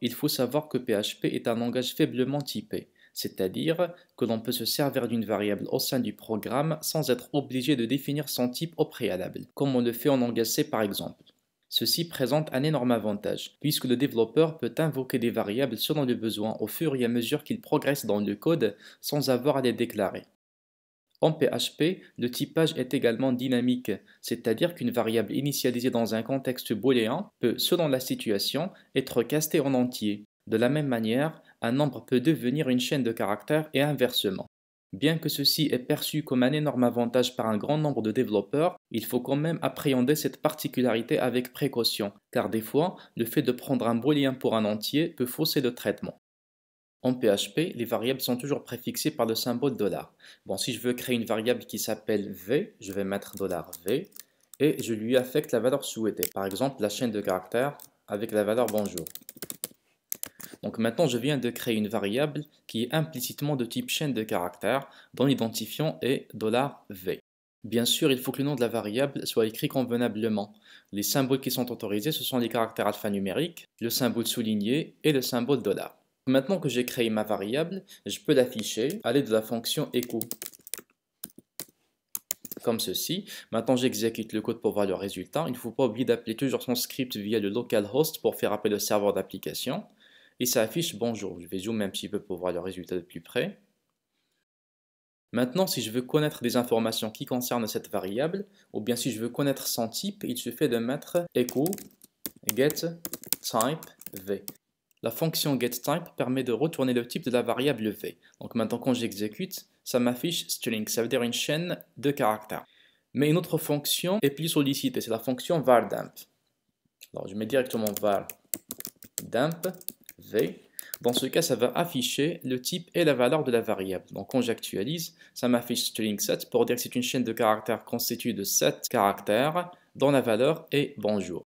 il faut savoir que PHP est un langage faiblement typé, c'est-à-dire que l'on peut se servir d'une variable au sein du programme sans être obligé de définir son type au préalable, comme on le fait en langage C par exemple. Ceci présente un énorme avantage, puisque le développeur peut invoquer des variables selon le besoin au fur et à mesure qu'il progresse dans le code sans avoir à les déclarer. En PHP, le typage est également dynamique, c'est-à-dire qu'une variable initialisée dans un contexte booléen peut, selon la situation, être castée en entier. De la même manière, un nombre peut devenir une chaîne de caractères et inversement. Bien que ceci est perçu comme un énorme avantage par un grand nombre de développeurs, il faut quand même appréhender cette particularité avec précaution, car des fois, le fait de prendre un booléen pour un entier peut fausser le traitement. En PHP, les variables sont toujours préfixées par le symbole dollar. Bon, si je veux créer une variable qui s'appelle $v, je vais mettre $v et je lui affecte la valeur souhaitée. Par exemple, la chaîne de caractères avec la valeur bonjour. Donc maintenant, je viens de créer une variable qui est implicitement de type chaîne de caractères dont l'identifiant est $v. Bien sûr, il faut que le nom de la variable soit écrit convenablement. Les symboles qui sont autorisés, ce sont les caractères alphanumériques, le symbole souligné et le symbole dollar. Maintenant que j'ai créé ma variable, je peux l'afficher à l'aide de la fonction echo. Comme ceci. Maintenant, j'exécute le code pour voir le résultat. Il ne faut pas oublier d'appeler toujours son script via le localhost pour faire appel au serveur d'application. Et ça affiche bonjour. Je vais zoomer un petit peu pour voir le résultat de plus près. Maintenant, si je veux connaître des informations qui concernent cette variable, ou bien si je veux connaître son type, il suffit de mettre echo get type v. La fonction getType permet de retourner le type de la variable v. Donc maintenant quand j'exécute, ça m'affiche string, ça veut dire une chaîne de caractères. Mais une autre fonction est plus sollicitée, c'est la fonction vardamp. Alors je mets directement vardamp v. Dans ce cas, ça va afficher le type et la valeur de la variable. Donc quand j'actualise, ça m'affiche string set pour dire que c'est une chaîne de caractères constituée de 7 caractères dont la valeur est bonjour.